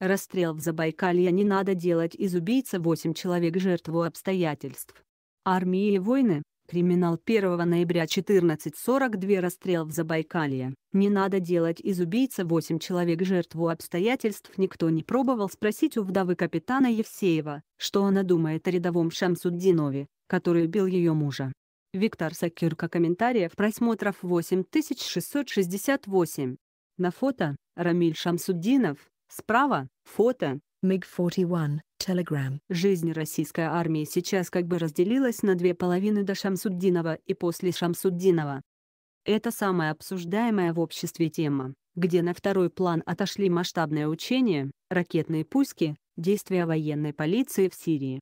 Расстрел в Забайкалье не надо делать из убийцы 8 человек жертву обстоятельств. Армии и войны, криминал 1 ноября 14.42 расстрел в Забайкалье. Не надо делать из убийцы 8 человек жертву обстоятельств. Никто не пробовал спросить у вдовы капитана Евсеева, что она думает о рядовом Шамсуддинове, который убил ее мужа. Виктор Сакирка комментариев просмотров 8668. На фото – Рамиль Шамсуддинов, Справа – фото Миг 41 Telegram. Жизнь российской армии сейчас как бы разделилась на две половины до Шамсуддинова и после Шамсуддинова. Это самая обсуждаемая в обществе тема, где на второй план отошли масштабные учения, ракетные пуски, действия военной полиции в Сирии.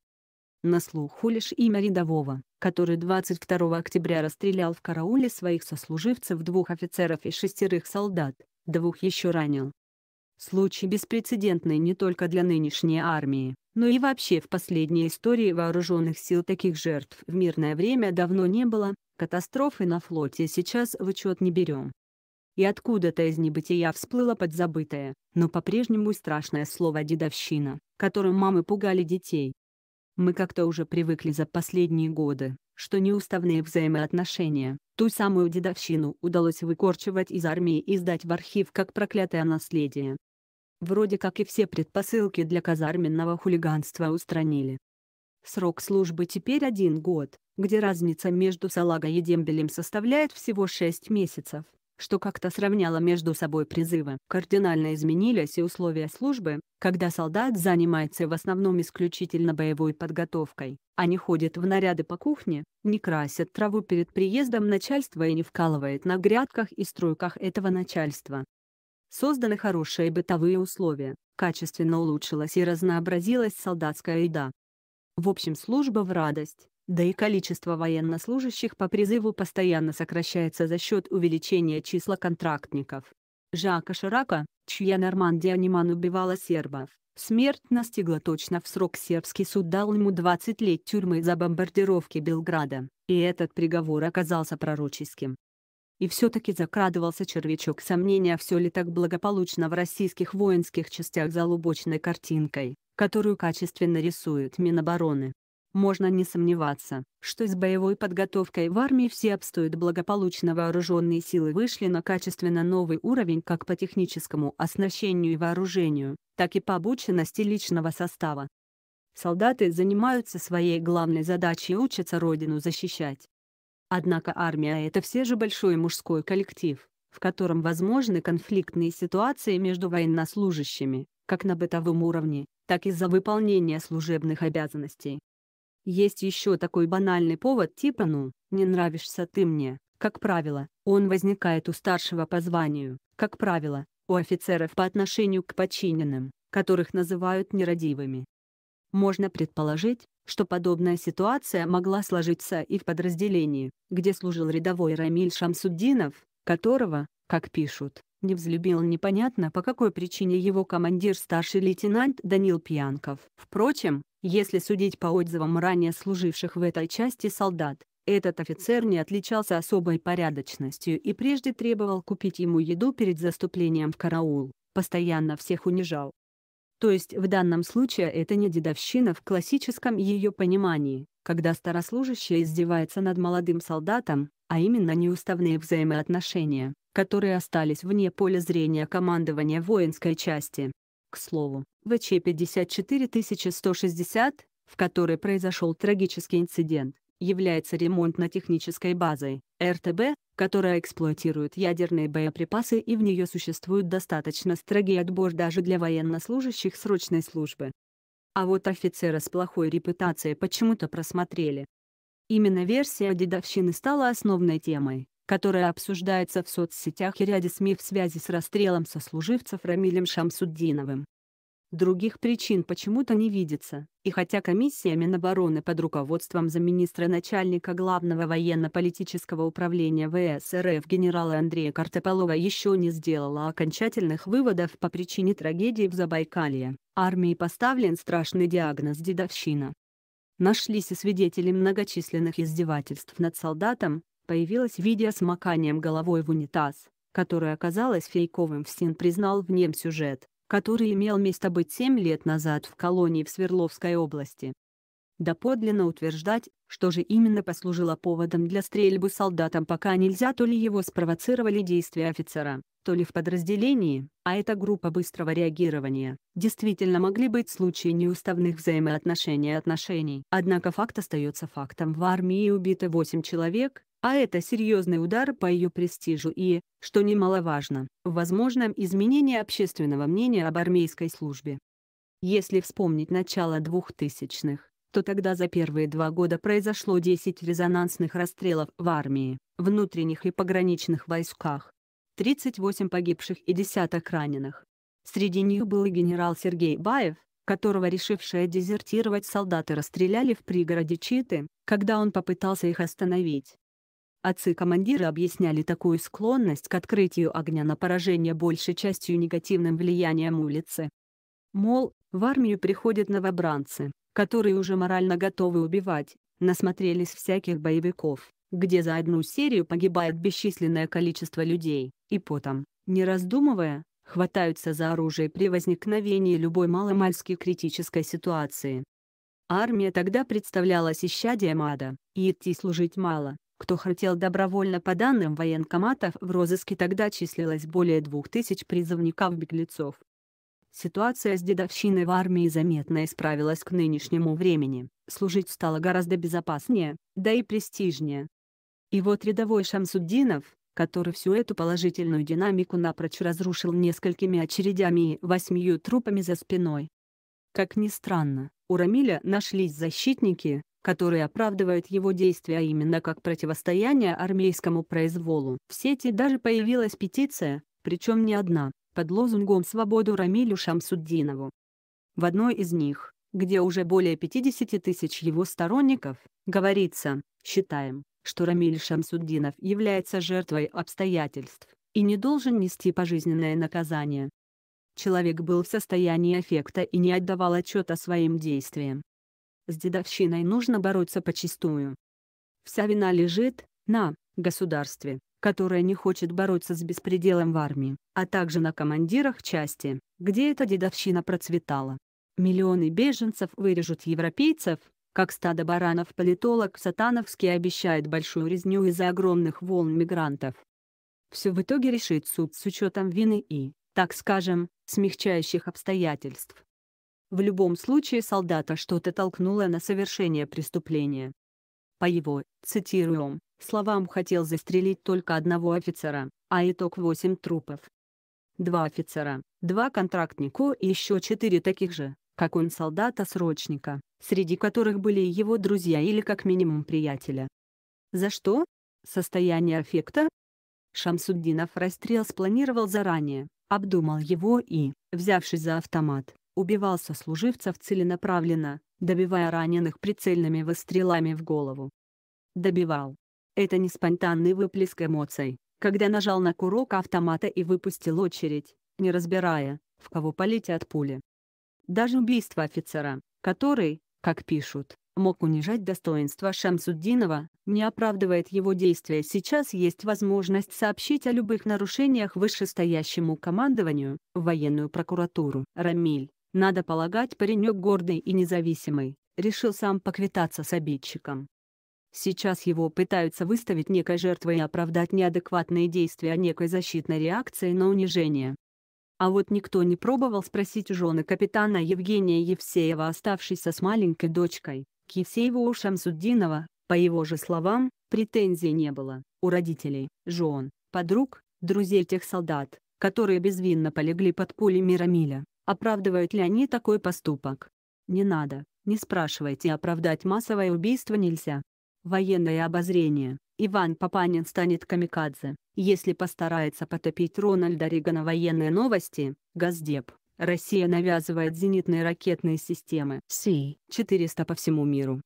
На слуху лишь имя рядового, который 22 октября расстрелял в карауле своих сослуживцев двух офицеров и шестерых солдат, двух еще ранил. Случай беспрецедентный не только для нынешней армии, но и вообще в последней истории вооруженных сил таких жертв в мирное время давно не было, катастрофы на флоте сейчас в учет не берем. И откуда-то из небытия всплыло подзабытое, но по-прежнему страшное слово «дедовщина», которым мамы пугали детей. Мы как-то уже привыкли за последние годы, что неуставные взаимоотношения, ту самую дедовщину удалось выкорчевать из армии и сдать в архив как проклятое наследие, Вроде как и все предпосылки для казарменного хулиганства устранили. Срок службы теперь один год, где разница между Салагой и Дембелем составляет всего шесть месяцев, что как-то сравняло между собой призывы. Кардинально изменились и условия службы, когда солдат занимается в основном исключительно боевой подготовкой, а не ходит в наряды по кухне, не красит траву перед приездом начальства и не вкалывает на грядках и стройках этого начальства. Созданы хорошие бытовые условия, качественно улучшилась и разнообразилась солдатская еда. В общем служба в радость, да и количество военнослужащих по призыву постоянно сокращается за счет увеличения числа контрактников. Жака Ширака, чья Нормандия Ниман убивала сербов, смерть настигла точно в срок сербский суд дал ему 20 лет тюрьмы за бомбардировки Белграда, и этот приговор оказался пророческим. И все-таки закрадывался червячок сомнения, все ли так благополучно в российских воинских частях за лубочной картинкой, которую качественно рисуют Минобороны. Можно не сомневаться, что с боевой подготовкой в армии все обстоят благополучно вооруженные силы вышли на качественно новый уровень как по техническому оснащению и вооружению, так и по обученности личного состава. Солдаты занимаются своей главной задачей и учатся Родину защищать. Однако армия — это все же большой мужской коллектив, в котором возможны конфликтные ситуации между военнослужащими, как на бытовом уровне, так и за выполнение служебных обязанностей. Есть еще такой банальный повод типа «ну, не нравишься ты мне». Как правило, он возникает у старшего по званию, как правило, у офицеров по отношению к подчиненным, которых называют нерадивыми. Можно предположить, что подобная ситуация могла сложиться и в подразделении, где служил рядовой Рамиль Шамсуддинов, которого, как пишут, не взлюбил непонятно по какой причине его командир старший лейтенант Данил Пьянков. Впрочем, если судить по отзывам ранее служивших в этой части солдат, этот офицер не отличался особой порядочностью и прежде требовал купить ему еду перед заступлением в караул, постоянно всех унижал, то есть в данном случае это не дедовщина в классическом ее понимании, когда старослужащий издевается над молодым солдатом, а именно неуставные взаимоотношения, которые остались вне поля зрения командования воинской части. К слову, ВЧ 54160, в которой произошел трагический инцидент, является ремонтно-технической базой РТБ, которая эксплуатирует ядерные боеприпасы и в нее существует достаточно строгий отбор даже для военнослужащих срочной службы. А вот офицера с плохой репутацией почему-то просмотрели. Именно версия дедовщины стала основной темой, которая обсуждается в соцсетях и ряде СМИ в связи с расстрелом сослуживцев Рамилем Шамсуддиновым. Других причин почему-то не видится, и хотя комиссия Минобороны под руководством замминистра начальника Главного военно-политического управления ВС генерала Андрея Картополова еще не сделала окончательных выводов по причине трагедии в Забайкалье, армии поставлен страшный диагноз «дедовщина». Нашлись и свидетели многочисленных издевательств над солдатом, появилось видео с маканием головой в унитаз, которое оказалось фейковым в СИН признал в нем сюжет который имел место быть 7 лет назад в колонии в Свердловской области доподлинно утверждать, что же именно послужило поводом для стрельбы солдатам пока нельзя то ли его спровоцировали действия офицера, то ли в подразделении, а эта группа быстрого реагирования, действительно могли быть случаи неуставных взаимоотношений и отношений. Однако факт остается фактом в армии убито 8 человек, а это серьезный удар по ее престижу и, что немаловажно, возможном изменении общественного мнения об армейской службе. Если вспомнить начало 2000-х, то тогда за первые два года произошло 10 резонансных расстрелов в армии, внутренних и пограничных войсках, 38 погибших и десяток раненых. Среди них был и генерал Сергей Баев, которого решившие дезертировать солдаты расстреляли в пригороде Читы, когда он попытался их остановить. Отцы-командиры объясняли такую склонность к открытию огня на поражение большей частью негативным влиянием улицы. Мол, в армию приходят новобранцы, которые уже морально готовы убивать, насмотрелись всяких боевиков, где за одну серию погибает бесчисленное количество людей, и потом, не раздумывая, хватаются за оружие при возникновении любой маломальски критической ситуации. Армия тогда представлялась исчадием ада, и идти служить мало, кто хотел добровольно по данным военкоматов в розыске тогда числилось более двух тысяч призывников-беглецов. Ситуация с дедовщиной в армии заметно исправилась к нынешнему времени, служить стало гораздо безопаснее, да и престижнее. И вот рядовой Шамсуддинов, который всю эту положительную динамику напрочь разрушил несколькими очередями и восьмью трупами за спиной. Как ни странно, у Рамиля нашлись защитники, которые оправдывают его действия а именно как противостояние армейскому произволу. В сети даже появилась петиция, причем не одна, под лозунгом «Свободу Рамилю Шамсуддинову». В одной из них, где уже более 50 тысяч его сторонников, говорится «Считаем, что Рамиль Шамсуддинов является жертвой обстоятельств и не должен нести пожизненное наказание». Человек был в состоянии аффекта и не отдавал отчета своим действиям. С дедовщиной нужно бороться почистую. Вся вина лежит на государстве которая не хочет бороться с беспределом в армии, а также на командирах части, где эта дедовщина процветала. Миллионы беженцев вырежут европейцев, как стадо баранов политолог Сатановский обещает большую резню из-за огромных волн мигрантов. Все в итоге решит суд с учетом вины и, так скажем, смягчающих обстоятельств. В любом случае солдата что-то толкнуло на совершение преступления. По его, цитируем, словам хотел застрелить только одного офицера, а итог 8 трупов. Два офицера, два контрактника и еще четыре таких же, как он солдата-срочника, среди которых были его друзья или как минимум приятеля. За что? Состояние аффекта? Шамсуддинов расстрел спланировал заранее, обдумал его и, взявшись за автомат, убивал сослуживцев целенаправленно, добивая раненых прицельными выстрелами в голову. Добивал, это не спонтанный выплеск эмоций, когда нажал на курок автомата и выпустил очередь, не разбирая, в кого полетят пули. Даже убийство офицера, который, как пишут, мог унижать достоинство Шамсуддинова, не оправдывает его действия. Сейчас есть возможность сообщить о любых нарушениях вышестоящему командованию, в военную прокуратуру. Рамиль, надо полагать, паренек гордый и независимый, решил сам поквитаться с обидчиком. Сейчас его пытаются выставить некой жертвой и оправдать неадекватные действия некой защитной реакции на унижение. А вот никто не пробовал спросить у жены капитана Евгения Евсеева, оставшейся с маленькой дочкой, к Евсееву у Шамсуддинова, по его же словам, претензий не было, у родителей, жен, подруг, друзей тех солдат, которые безвинно полегли под пули Мирамиля, оправдывают ли они такой поступок. Не надо, не спрашивайте оправдать массовое убийство нельзя. Военное обозрение. Иван Папанин станет камикадзе, если постарается потопить Рональда Ригана военные новости, Газдеп. Россия навязывает зенитные ракетные системы С-400 по всему миру.